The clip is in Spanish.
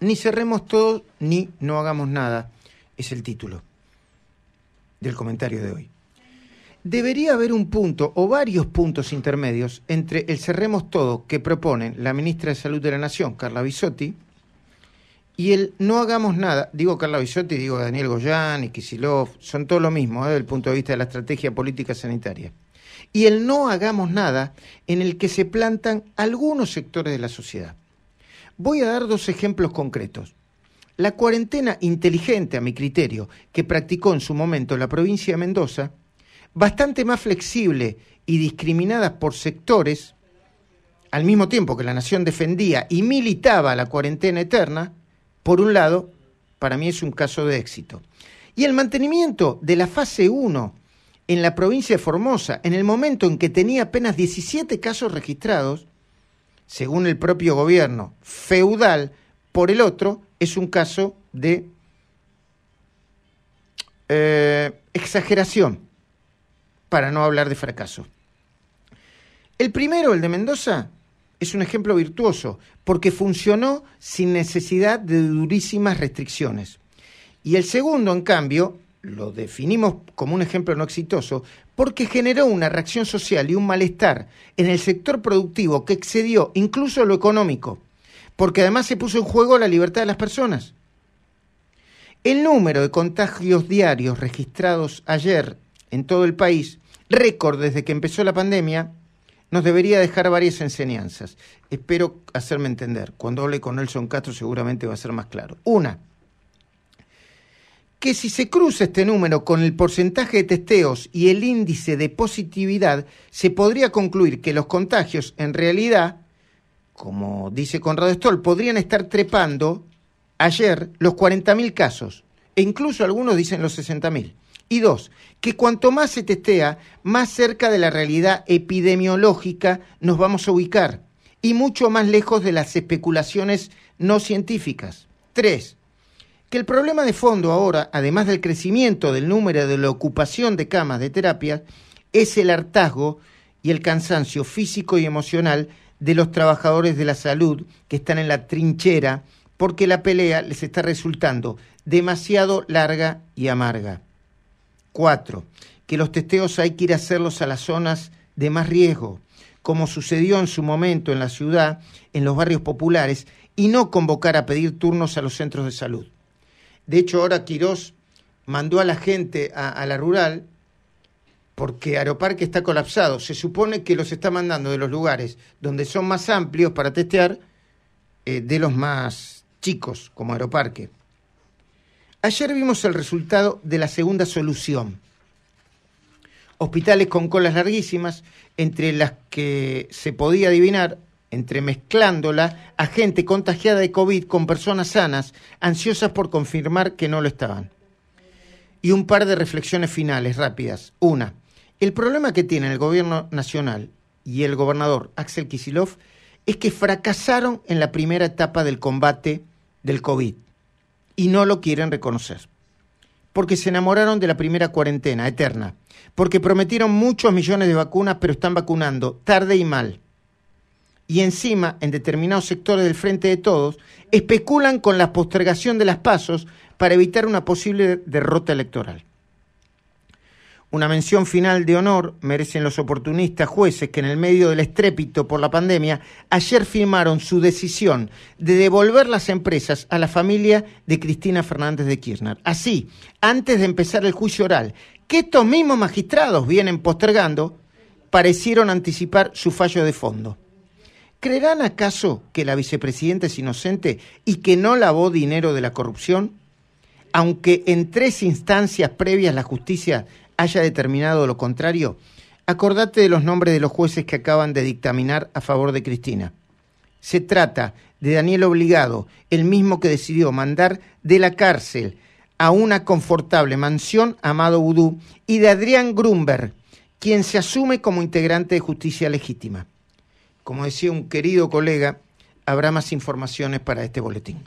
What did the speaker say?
Ni cerremos todo, ni no hagamos nada, es el título del comentario de hoy. Debería haber un punto o varios puntos intermedios entre el cerremos todo que proponen la ministra de Salud de la Nación, Carla Bisotti, y el no hagamos nada, digo Carla Bisotti, digo Daniel Goyán y Kisilov, son todos lo mismo ¿eh? desde el punto de vista de la estrategia política sanitaria. Y el no hagamos nada en el que se plantan algunos sectores de la sociedad. Voy a dar dos ejemplos concretos. La cuarentena inteligente, a mi criterio, que practicó en su momento la provincia de Mendoza, bastante más flexible y discriminada por sectores, al mismo tiempo que la nación defendía y militaba la cuarentena eterna, por un lado, para mí es un caso de éxito. Y el mantenimiento de la fase 1 en la provincia de Formosa, en el momento en que tenía apenas 17 casos registrados, según el propio gobierno feudal, por el otro es un caso de eh, exageración, para no hablar de fracaso. El primero, el de Mendoza, es un ejemplo virtuoso, porque funcionó sin necesidad de durísimas restricciones. Y el segundo, en cambio, lo definimos como un ejemplo no exitoso porque generó una reacción social y un malestar en el sector productivo que excedió incluso lo económico, porque además se puso en juego la libertad de las personas. El número de contagios diarios registrados ayer en todo el país, récord desde que empezó la pandemia, nos debería dejar varias enseñanzas. Espero hacerme entender. Cuando hable con Nelson Castro seguramente va a ser más claro. Una, que si se cruza este número con el porcentaje de testeos y el índice de positividad, se podría concluir que los contagios en realidad, como dice Conrado Stoll, podrían estar trepando ayer los 40.000 casos, e incluso algunos dicen los 60.000. Y dos, que cuanto más se testea, más cerca de la realidad epidemiológica nos vamos a ubicar y mucho más lejos de las especulaciones no científicas. Tres, que el problema de fondo ahora, además del crecimiento del número de la ocupación de camas de terapia, es el hartazgo y el cansancio físico y emocional de los trabajadores de la salud que están en la trinchera porque la pelea les está resultando demasiado larga y amarga. Cuatro, Que los testeos hay que ir a hacerlos a las zonas de más riesgo, como sucedió en su momento en la ciudad, en los barrios populares, y no convocar a pedir turnos a los centros de salud. De hecho, ahora Quirós mandó a la gente a, la rural porque Aeroparque está colapsado. Se supone que los está mandando de los lugares donde son más amplios para testear eh, de los más chicos, como Aeroparque. Ayer vimos el resultado de la segunda solución. Hospitales con colas larguísimas, entre las que se podía adivinar entremezclándola a gente contagiada de COVID con personas sanas, ansiosas por confirmar que no lo estaban. Y un par de reflexiones finales rápidas. Una, el problema que tienen el gobierno nacional y el gobernador Axel Kisilov es que fracasaron en la primera etapa del combate del COVID y no lo quieren reconocer. Porque se enamoraron de la primera cuarentena eterna, porque prometieron muchos millones de vacunas pero están vacunando tarde y mal y encima, en determinados sectores del Frente de Todos, especulan con la postergación de las pasos para evitar una posible derrota electoral. Una mención final de honor merecen los oportunistas jueces que en el medio del estrépito por la pandemia ayer firmaron su decisión de devolver las empresas a la familia de Cristina Fernández de Kirchner. Así, antes de empezar el juicio oral, que estos mismos magistrados vienen postergando, parecieron anticipar su fallo de fondo. ¿Creerán acaso que la vicepresidenta es inocente y que no lavó dinero de la corrupción? Aunque en tres instancias previas la justicia haya determinado lo contrario, acordate de los nombres de los jueces que acaban de dictaminar a favor de Cristina. Se trata de Daniel Obligado, el mismo que decidió mandar de la cárcel a una confortable mansión Amado Vudú, y de Adrián Grunberg, quien se asume como integrante de justicia legítima. Como decía un querido colega, habrá más informaciones para este boletín.